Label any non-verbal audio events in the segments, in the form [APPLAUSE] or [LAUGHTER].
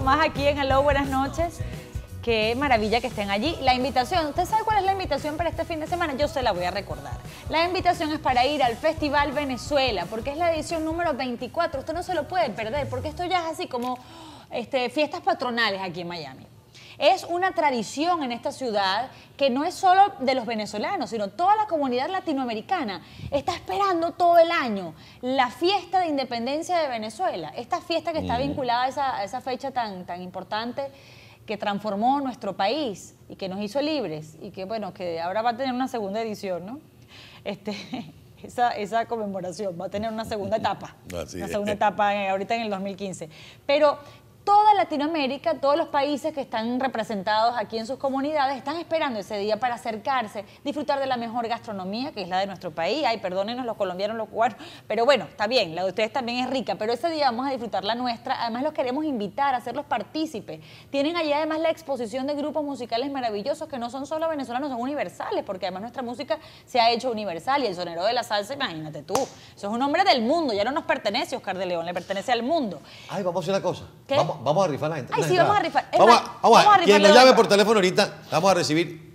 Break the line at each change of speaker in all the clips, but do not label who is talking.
más aquí en Hello, buenas noches. Qué maravilla que estén allí. La invitación, ¿usted sabe cuál es la invitación para este fin de semana? Yo se la voy a recordar. La invitación es para ir al Festival Venezuela, porque es la edición número 24. Usted no se lo puede perder, porque esto ya es así como este, fiestas patronales aquí en Miami. Es una tradición en esta ciudad que no es solo de los venezolanos, sino toda la comunidad latinoamericana está esperando todo el año la fiesta de independencia de Venezuela, esta fiesta que está vinculada a esa, esa fecha tan, tan importante que transformó nuestro país y que nos hizo libres y que bueno, que ahora va a tener una segunda edición, ¿no? Este, [LAUGHS] esa, esa conmemoración va a tener una segunda etapa,
La una segunda
etapa ahorita en el 2015. Pero toda Latinoamérica, todos los países que están representados aquí en sus comunidades están esperando ese día para acercarse, disfrutar de la mejor gastronomía, que es la de nuestro país. Ay, perdónenos los colombianos, los cubanos, pero bueno, está bien, la de ustedes también es rica, pero ese día vamos a disfrutar la nuestra. Además, los queremos invitar, a hacerlos partícipes. Tienen allí además la exposición de grupos musicales maravillosos que no son solo venezolanos, son universales, porque además nuestra música se ha hecho universal y el sonero de la salsa, imagínate tú, eso es un hombre del mundo, ya no nos pertenece Oscar de León, le pertenece al mundo. Ay, vamos a hacer una cosa. ¿Qué?
vamos, a rifar a la gente. Ay, sí, vamos a rifar. vamos, más, vamos, a, Quien nos llame por teléfono ahorita, vamos a recibir.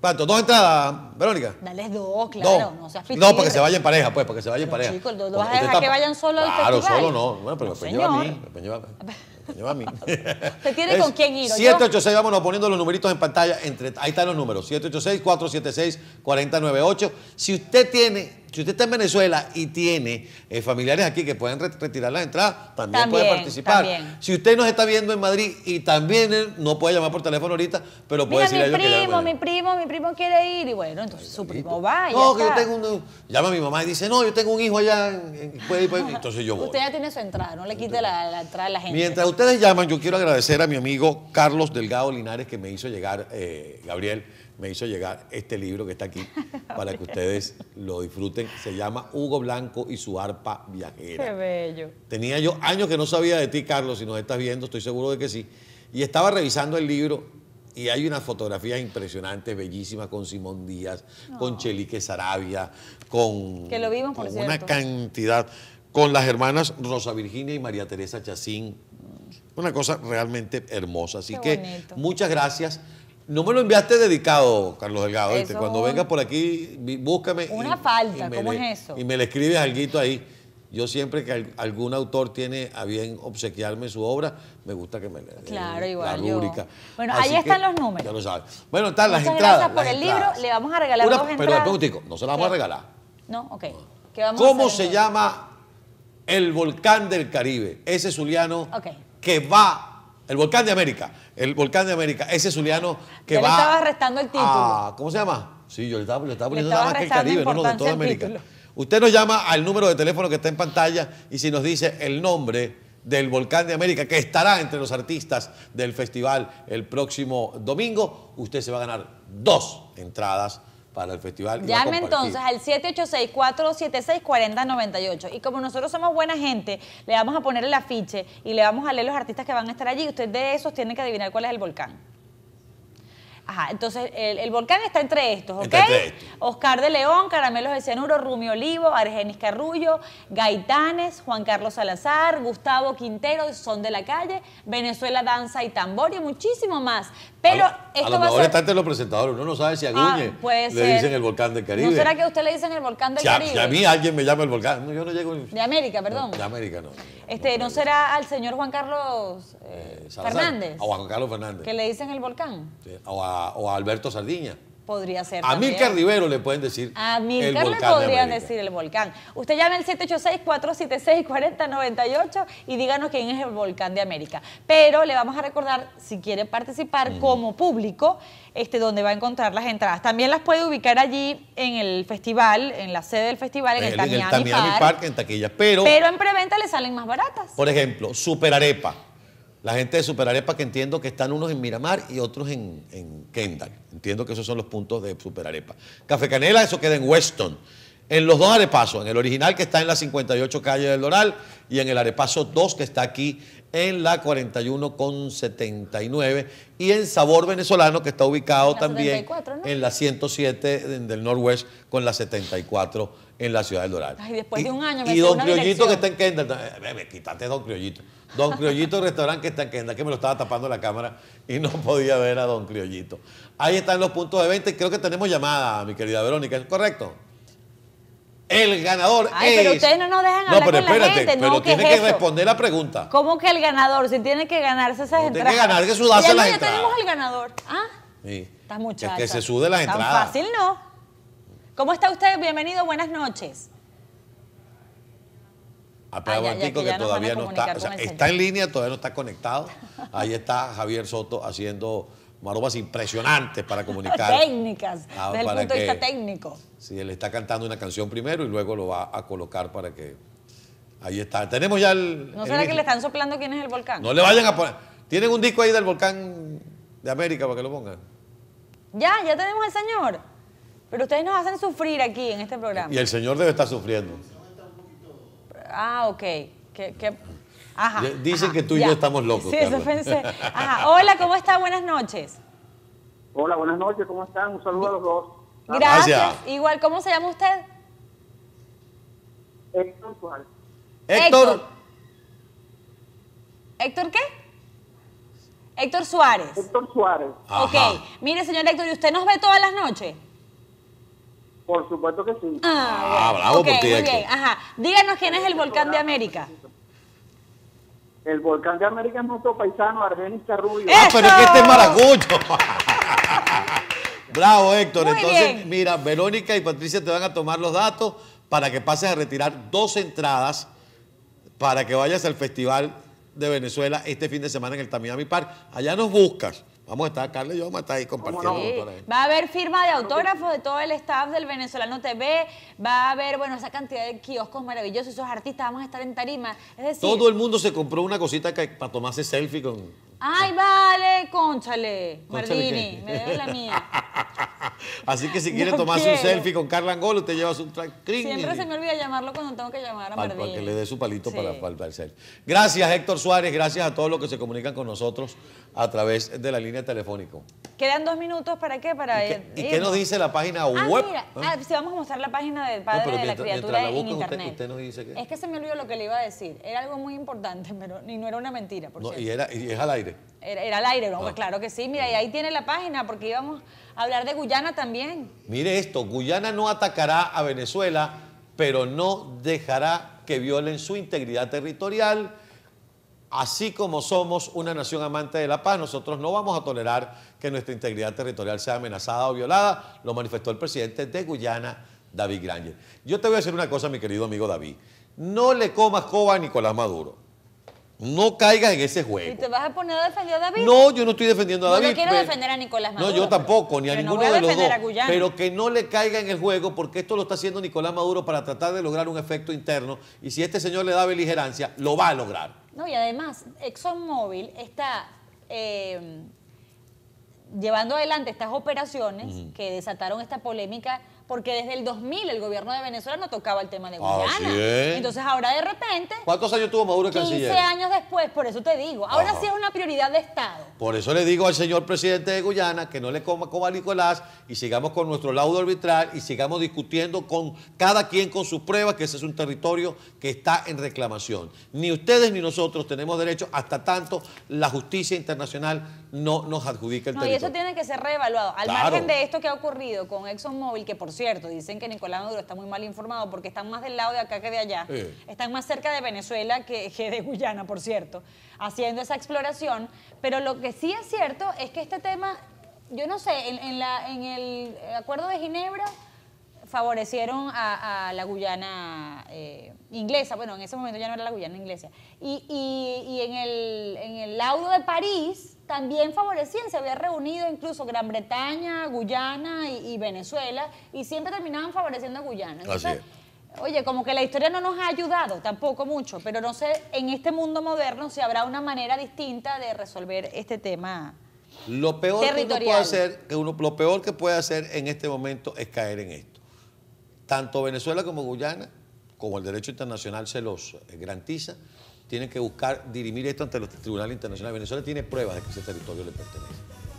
¿Cuánto? ¿Dos entradas, Verónica?
Dale dos, claro. No, no seas No, para que se vaya en
pareja, pues, para que se vayan en pareja. Chicos,
¿lo vas a dejar que vayan solo Claro, al Claro, solo no.
Bueno, pero me lleva a mí. Me lleva, a mí. ¿Se [LAUGHS] tiene con quién ir? 786, vámonos poniendo los numeritos en pantalla. Entre, ahí están los números. 786-476-4098. Si usted tiene si usted está en Venezuela y tiene eh, familiares aquí que pueden retirar la entrada, también, puede participar. Si usted nos está viendo en Madrid y también eh, no puede llamar por teléfono ahorita, pero puede decirle mi a ellos primo, que mi
primo, mi primo quiere ir y bueno, entonces su primo va. no, que yo tengo
un, llama a mi mamá y dice, no, yo tengo un hijo allá, puede, ir. entonces yo voy. Usted
ya tiene su entrada, no le quite la, entrada a la gente. Mientras
ustedes llaman, yo quiero agradecer a mi amigo Carlos Delgado Linares que me hizo llegar, eh, Gabriel me hizo llegar este libro que está aquí para que ustedes lo disfruten. Se llama Hugo Blanco y su arpa viajera. Qué bello. Tenía yo años que no sabía de ti, Carlos, si nos estás viendo, estoy seguro de que sí. Y estaba revisando el libro y hay unas fotografías impresionantes, bellísimas, con Simón Díaz, con Chelique Sarabia, con, que lo una cantidad, con las hermanas Rosa Virginia y María Teresa Chacín. Una cosa realmente hermosa. Así que muchas gracias. No me lo enviaste dedicado, Carlos Delgado. Cuando vengas por aquí, búscame. Una
falta, ¿cómo es eso? Y
me le escribes algo ahí. Yo siempre que algún autor tiene a bien obsequiarme su obra, me gusta que me le Claro, igual. La rúbrica.
Bueno, ahí están los números. Ya
lo sabes. Bueno, están Muchas las entradas. Gracias por el libro.
Le vamos a regalar dos pero entradas.
Pero, no se la vamos a regalar.
No, ok. ¿Cómo se
llama el volcán del Caribe? Ese Zuliano que va, el volcán de América, el volcán de América. Ese Zuliano que Yo va. Le estaba restando el título. ¿Cómo se llama? Sí, yo le estaba, poniendo nada más que el Caribe, no, no, de toda América. Usted nos llama al número de teléfono que está en pantalla y si nos dice el nombre del Volcán de América, que estará entre los artistas del festival el próximo domingo, usted se va a ganar dos entradas para el festival. Llame entonces
al 786-476-4098. Y como nosotros somos buena gente, le vamos a poner el afiche y le vamos a leer los artistas que van a estar allí. Usted de esos tiene que adivinar cuál es el volcán. Ajá, entonces el, volcán está entre estos, ¿ok? Oscar de León, Caramelos de Cianuro, Rumi Olivo, Argenis Carrullo, Gaitanes, Juan Carlos Salazar, Gustavo Quintero, Son de la Calle, Venezuela Danza y Tambor y muchísimo más. Pero a va mejor está
entre los presentadores, uno no sabe si a ah, le dicen el volcán del Caribe. ¿No será
que usted le dicen el volcán del Caribe? Si a mí
alguien me llama el volcán, no, yo no llego... De
América, perdón. de América no. Este, ¿No, será al señor Juan Carlos
eh, eh, Fernández? A Juan Carlos Fernández. ¿Que
le dicen el volcán?
o a Alberto Sardiña.
Podría ser. A Milcar Rivero
le pueden decir. A Milcar le podrían decir
el volcán. Usted llame al 786-476-4098 y díganos quién es el volcán de América. Pero le vamos a recordar, si quiere participar como público, este, donde va a encontrar las entradas. También las puede ubicar allí en el festival, en la sede del festival, en el, también en el Park,
en Pero, pero
en preventa le salen más baratas.
Por ejemplo, Super Arepa la gente de Superarepa que entiendo que están unos en Miramar y otros en, Kendal. Kendall. Entiendo que esos son los puntos de Superarepa. Café Canela, eso queda en Weston. En los dos arepasos, en el original que está en la 58 calle del Doral y en el arepaso 2 que está aquí en la 41 con 79 y en Sabor Venezolano que está ubicado también en la 107 del Norwest con la 74 en la ciudad del Doral.
Y después y, de un año me Y Don Criollito que está
en Kenda Bebe, eh, quítate Don Criollito. Don Criollito restaurante que está en Kenda que me lo estaba tapando la cámara y no podía ver a Don Criollito. Ahí están los puntos de venta y creo que tenemos llamada, mi querida Verónica, ¿es correcto? El ganador Ay, es... pero ustedes
no nos dejan no, hablar pero Pero tiene que responder
la pregunta.
¿Cómo que el ganador? Si tiene que ganarse esas entradas. Tiene que ganar, que sudarse las entradas. tenemos el ganador. Ah, sí. estás muchacho. Que, que se sude las entradas. Tan fácil no. ¿Cómo está usted? Bienvenido, buenas noches.
A ah, que, todavía no está, o sea, está en línea, todavía no está conectado. Ahí está Javier Soto haciendo maromas impresionantes para comunicar. [LAUGHS]
Técnicas, ah, desde el punto de vista técnico.
Sí, él está cantando una canción primero y luego lo va a colocar para que... Ahí está, tenemos ya el... ¿No será que le
están soplando quién es el volcán? No le
vayan a poner... ¿Tienen un disco ahí del volcán de América para que lo pongan?
Ya, ya tenemos al señor. Pero ustedes nos hacen sufrir aquí en este programa. Y
el Señor debe estar sufriendo. Ah, ok. Dicen que tú y yo estamos locos. Sí,
Hola, ¿cómo está? Buenas noches. Hola, buenas noches, ¿cómo están? Un saludo a los dos. Gracias. Igual, ¿cómo se llama usted? Héctor Suárez. Héctor. ¿Héctor qué? Héctor Suárez. Héctor Suárez. Ok. Mire, señor Héctor, ¿y usted nos ve todas las noches? Por supuesto que sí. Ah, ah bravo por ti. Muy Ajá. Díganos quién es el volcán de América.
El volcán de América es nuestro paisano Argenis Carrullo. Ah, pero es que este es maracucho. [LAUGHS] bravo, Héctor. Entonces, mira, Verónica y Patricia te van a tomar los datos para que pases a retirar dos entradas para que vayas al Festival de Venezuela este fin de semana en el Tamiami Park. Allá nos buscas Vamos a estar, Carla yo vamos a estar ahí compartiendo.
va a haber firma de autógrafos de todo el staff del Venezolano TV, va a haber, bueno, esa cantidad de kioscos maravillosos, esos artistas, vamos a estar en tarima. Es decir, todo el mundo
se compró una cosita para tomarse selfie con...
Ay, vale, conchale, Mardini, me debes la mía.
[LAUGHS] Así que si [LAUGHS] quiere tomarse un selfie con Carla Angola, usted lleva su track Siempre se me
olvida llamarlo cuando tengo que llamar a Para, para que le dé su palito para,
el selfie. Gracias, Héctor Suárez. Gracias a todos los que se comunican con nosotros a través de la línea telefónica.
Quedan dos minutos para qué? Para ¿Y, qué, qué nos dice
la página ah, web? Mira, ¿Ah? ah
si vamos a mostrar la página del padre de la criatura en internet. dice Es que se me olvidó lo que le iba a decir. Era algo muy importante, [LAUGHS] pero y no era una mentira, por no, Y, era, y es al aire. Era, al aire, claro que sí, mira, y ahí tiene la página, porque íbamos a hablar de Guyana también.
Mire esto, Guyana no atacará a Venezuela, pero no dejará que violen su integridad territorial. Así como somos una nación amante de la paz, nosotros no vamos a tolerar que nuestra integridad territorial sea amenazada o violada, lo manifestó el presidente de Guyana, David Granger. Yo te voy a decir una cosa, mi querido amigo David. No le comas coba a Nicolás Maduro. No caigas en ese juego. ¿Y
te vas a poner a defender a David? No, yo
no estoy defendiendo a David. No, quiero defender
a Nicolás Maduro. No, yo tampoco, ni a ninguno de los dos. Pero
que no le caiga en el juego, porque esto lo está haciendo Nicolás Maduro para tratar de lograr un efecto interno. Y si este señor le da beligerancia, lo va a lograr.
No, y además, ExxonMobil está em, llevando adelante estas operaciones que desataron esta polémica porque desde el 2000 el gobierno de Venezuela no tocaba el tema de ah, Guyana. Entonces ahora de repente...
¿Cuántos años tuvo Maduro el 15 15 años
después, por eso te digo. Ahora sí es una prioridad de Estado.
Por eso le digo al señor presidente de Guyana que no le coma como a Nicolás y sigamos con nuestro laudo arbitral y sigamos discutiendo con cada quien con sus pruebas que ese es un territorio que está en reclamación. Ni ustedes ni nosotros tenemos derecho hasta tanto la justicia internacional no nos adjudica el territorio. Y eso
tiene que ser reevaluado. Al margen de esto que ha ocurrido con ExxonMobil, que por cierto, dicen que Nicolás Maduro está muy mal informado porque están más del lado de acá que de allá. Están más cerca de Venezuela [LAUGHS] que, de Guyana, por cierto, haciendo esa exploración. Pero lo que sí es cierto es que este tema, yo no sé, en, la, el Acuerdo de Ginebra favorecieron a, la Guyana eh, inglesa, bueno, en ese momento ya no era la Guyana inglesa, y, en, el, en el laudo de París también favorecían, se había reunido incluso Gran Bretaña, Guyana y, Venezuela, y siempre terminaban favoreciendo a Guyana. Así es. Oye, como que la historia no nos ha ayudado tampoco mucho, pero no sé, en este mundo moderno si habrá una manera distinta de resolver este tema.
Lo peor que puede lo peor que puede hacer en este momento es caer en esto. Tanto Venezuela como Guyana, como el derecho internacional se los garantiza, tienen que buscar dirimir esto ante los tribunales internacionales. Venezuela tiene pruebas de que ese territorio le pertenece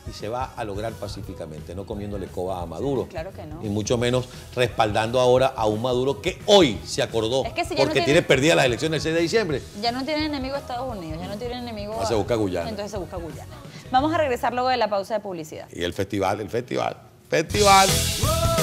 y se va a lograr pacíficamente, no comiéndole coba a Maduro.
Claro que no. Y
mucho menos respaldando ahora a un Maduro que hoy se acordó que porque tiene, tiene perdidas las elecciones el 6 de diciembre.
Ya no tiene enemigo Estados Unidos, ya no tiene enemigo Se busca Guyana. Entonces se busca Guyana. Vamos a regresar luego de la pausa de publicidad.
Y el festival, el festival. Festival.